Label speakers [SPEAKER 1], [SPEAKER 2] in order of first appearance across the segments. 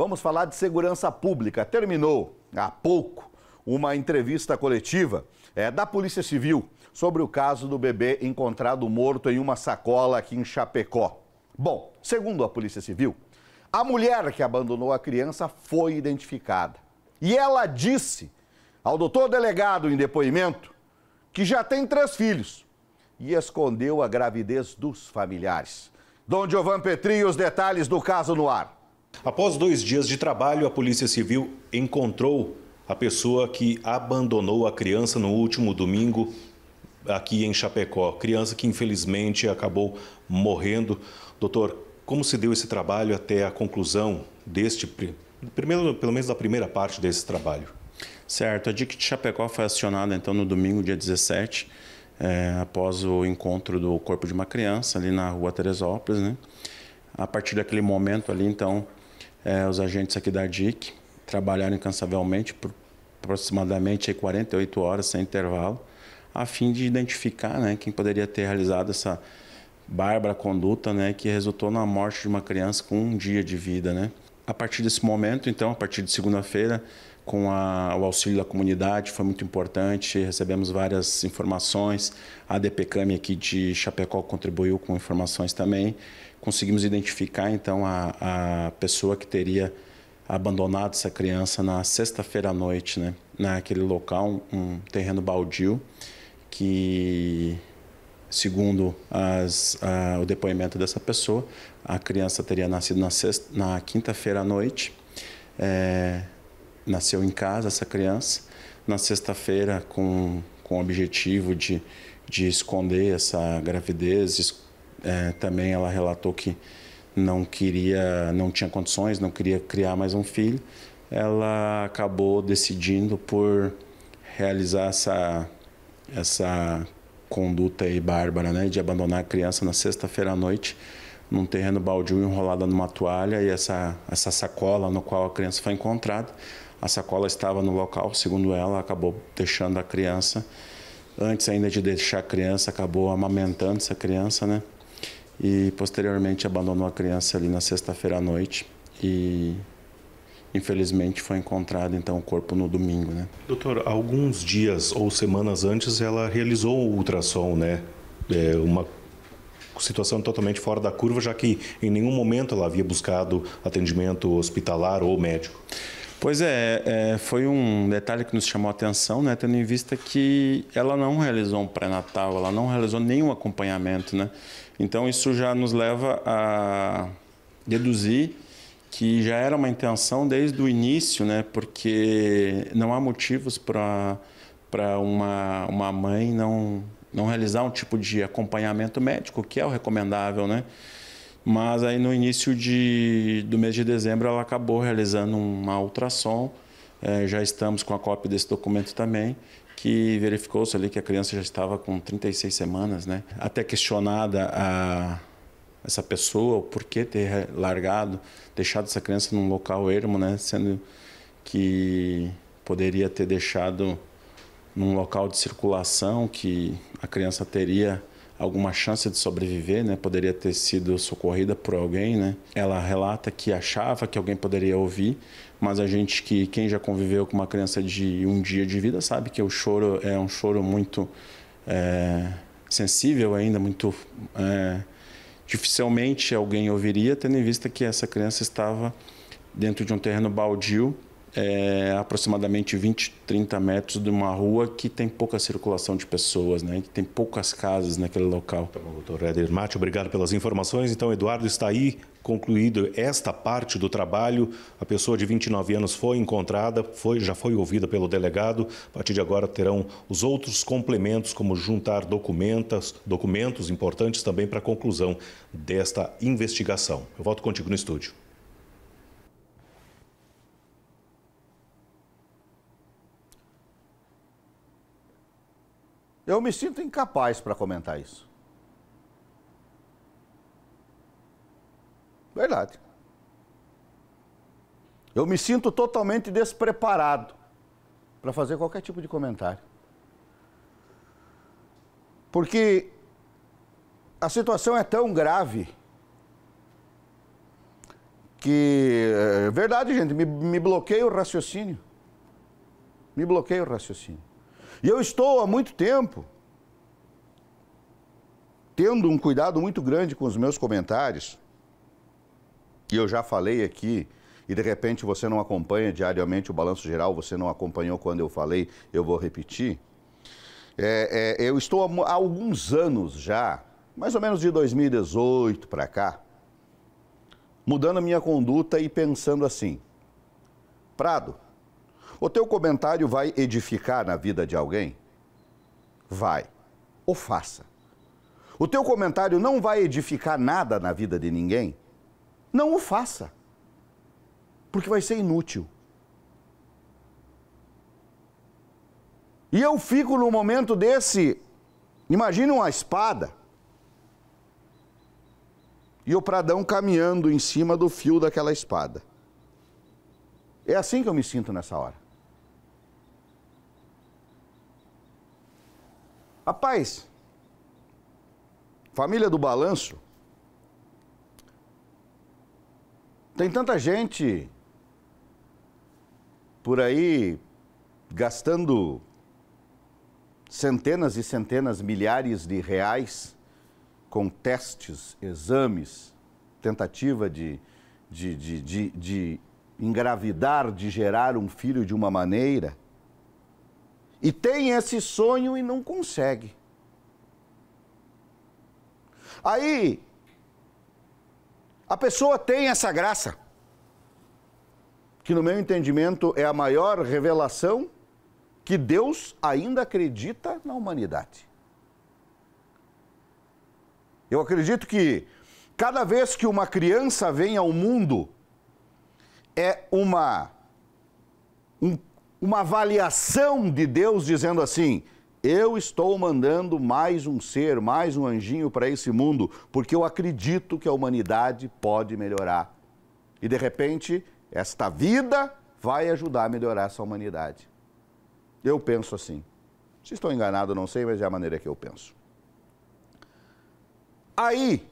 [SPEAKER 1] Vamos falar de segurança pública. Terminou há pouco uma entrevista coletiva é, da Polícia Civil sobre o caso do bebê encontrado morto em uma sacola aqui em Chapecó. Bom, segundo a Polícia Civil, a mulher que abandonou a criança foi identificada. E ela disse ao doutor delegado em depoimento que já tem três filhos e escondeu a gravidez
[SPEAKER 2] dos familiares. Dom Giovanni Petri, os detalhes do caso no ar. Após dois dias de trabalho, a Polícia Civil encontrou a pessoa que abandonou a criança no último domingo aqui em Chapecó. Criança que infelizmente acabou morrendo. Doutor, como se deu esse trabalho até a conclusão deste,
[SPEAKER 3] primeiro, pelo menos da primeira parte desse trabalho? Certo, a DIC de Chapecó foi acionada então no domingo, dia 17, é, eh, após o encontro do corpo de uma criança ali na rua Teresópolis, né? A partir daquele momento ali, então, é, os agentes aqui da DIC trabalharam incansavelmente por aproximadamente 48 horas sem intervalo, a fim de identificar né, quem poderia ter realizado essa bárbara conduta né, que resultou na morte de uma criança com um dia de vida. Né? A partir desse momento, então, a partir de segunda-feira, com a, o auxílio da comunidade, foi muito importante, recebemos várias informações, a DPCAM aqui de Chapecó contribuiu com informações também, conseguimos identificar então a, a pessoa que teria abandonado essa criança na sexta-feira à noite, né? Naquele local, um, um terreno baldio que, segundo as, a, o depoimento dessa pessoa, a criança teria nascido na, sexta, na quinta-feira à noite. É, nasceu em casa essa criança. Na sexta-feira, com, com o objetivo de, de esconder essa gravidez, é, também ela relatou que não queria, não tinha condições, não queria criar mais um filho. Ela acabou decidindo por realizar essa essa conduta aí bárbara, né, de abandonar a criança na sexta-feira à noite num terreno baldio enrolada numa toalha e essa essa sacola no qual a criança foi encontrada. A sacola estava no local, segundo ela, acabou deixando a criança antes ainda de deixar a criança, acabou amamentando essa criança, né? e posteriormente abandonou a criança ali na sexta-feira à noite e infelizmente foi encontrado então o corpo no domingo, né?
[SPEAKER 2] Doutor, alguns dias ou semanas antes ela realizou o ultrassom, né? É uma situação totalmente fora da curva, já que em nenhum momento ela havia buscado atendimento hospitalar
[SPEAKER 3] ou médico. Pois é, é foi um detalhe que nos chamou a atenção, né? Tendo em vista que ela não realizou um pré-natal, ela não realizou nenhum acompanhamento, né? Então isso já nos leva a deduzir que já era uma intenção desde o início, né? Porque não há motivos para para uma, uma mãe não, não realizar um tipo de acompanhamento médico, que é o recomendável, né? Mas aí no início de, do mês de dezembro ela acabou realizando uma ultrassom é, já estamos com a cópia desse documento também, que verificou-se ali que a criança já estava com 36 semanas, né? Até questionada a, essa pessoa o porquê ter largado, deixado essa criança num local ermo, né? Sendo que poderia ter deixado num local de circulação que a criança teria alguma chance de sobreviver, né? Poderia ter sido socorrida por alguém, né? Ela relata que achava que alguém poderia ouvir, mas a gente que quem já conviveu com uma criança de um dia de vida sabe que o choro é um choro muito é, sensível ainda, muito é, dificilmente alguém ouviria, tendo em vista que essa criança estava dentro de um terreno baldio é, aproximadamente 20, 30 metros de uma rua que tem pouca circulação de pessoas, né? que tem poucas casas naquele local. Tá bom, doutor Éder Mate,
[SPEAKER 2] obrigado pelas informações. Então, Eduardo, está aí concluído esta parte do trabalho. A pessoa de 29 anos foi encontrada, foi, já foi ouvida pelo delegado. A partir de agora terão os outros complementos, como juntar documentos, documentos importantes também para a conclusão desta investigação. Eu volto contigo no estúdio.
[SPEAKER 1] Eu me sinto incapaz para comentar isso. Verdade. Eu me sinto totalmente despreparado para fazer qualquer tipo de comentário. Porque a situação é tão grave que. É, é verdade, gente, me, me bloqueia o raciocínio. Me bloqueia o raciocínio. E eu estou há muito tempo tendo um cuidado muito grande com os meus comentários. E eu já falei aqui, e de repente você não acompanha diariamente o balanço geral, você não acompanhou quando eu falei, eu vou repetir. É, é, eu estou há alguns anos já, mais ou menos de 2018 para cá, mudando minha conduta e pensando assim: Prado, o teu comentário vai edificar na vida de alguém? Vai. Ou faça. O teu comentário não vai edificar nada na vida de ninguém? Não o faça. Porque vai ser inútil. E eu fico no momento desse. Imagina uma espada. E o Pradão caminhando em cima do fio daquela espada. É assim que eu me sinto nessa hora. Rapaz, família do balanço, tem tanta gente por aí gastando centenas e centenas, milhares de reais com testes, exames, tentativa de, de, de, de, de engravidar, de gerar um filho de uma maneira e tem esse sonho e não consegue. Aí, a pessoa tem essa graça, que no meu entendimento é a maior revelação que Deus ainda acredita na humanidade. Eu acredito que cada vez que uma criança vem ao mundo, é uma um uma avaliação de Deus dizendo assim: eu estou mandando mais um ser, mais um anjinho para esse mundo, porque eu acredito que a humanidade pode melhorar. E de repente, esta vida vai ajudar a melhorar essa humanidade. Eu penso assim. Se estou enganado, não sei, mas é a maneira que eu penso. Aí,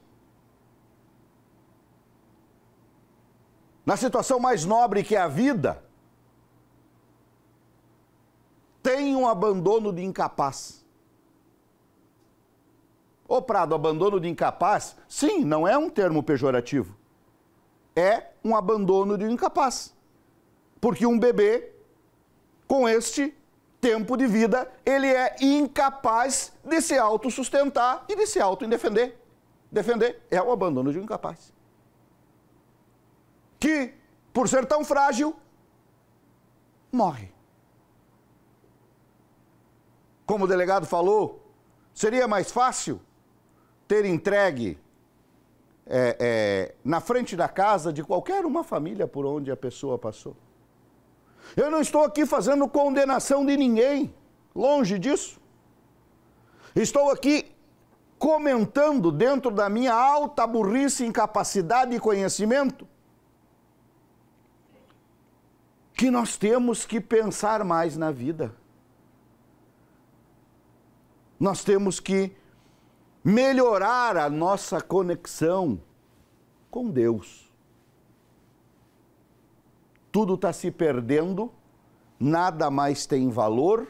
[SPEAKER 1] na situação mais nobre que é a vida, tem um abandono de incapaz. Ô Prado, abandono de incapaz, sim, não é um termo pejorativo. É um abandono de incapaz. Porque um bebê, com este tempo de vida, ele é incapaz de se autossustentar e de se autoindefender. Defender é o abandono de um incapaz. Que, por ser tão frágil, morre como o delegado falou, seria mais fácil ter entregue é, é, na frente da casa de qualquer uma família por onde a pessoa passou. Eu não estou aqui fazendo condenação de ninguém, longe disso. Estou aqui comentando dentro da minha alta burrice, incapacidade e conhecimento que nós temos que pensar mais na vida. Nós temos que melhorar a nossa conexão com Deus. Tudo está se perdendo, nada mais tem valor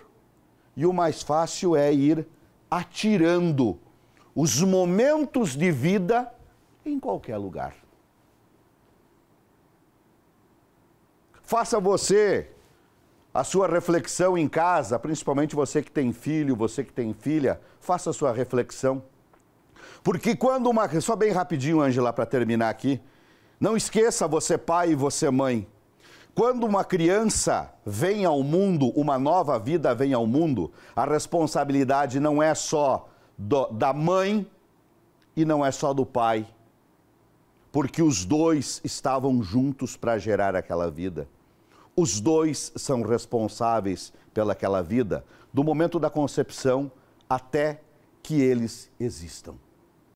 [SPEAKER 1] e o mais fácil é ir atirando os momentos de vida em qualquer lugar. Faça você a sua reflexão em casa, principalmente você que tem filho, você que tem filha, faça a sua reflexão. Porque quando uma. Só bem rapidinho, Angela, para terminar aqui. Não esqueça, você é pai e você é mãe. Quando uma criança vem ao mundo, uma nova vida vem ao mundo, a responsabilidade não é só do, da mãe e não é só do pai. Porque os dois estavam juntos para gerar aquela vida. Os dois são responsáveis pelaquela vida, do momento da concepção até que eles existam.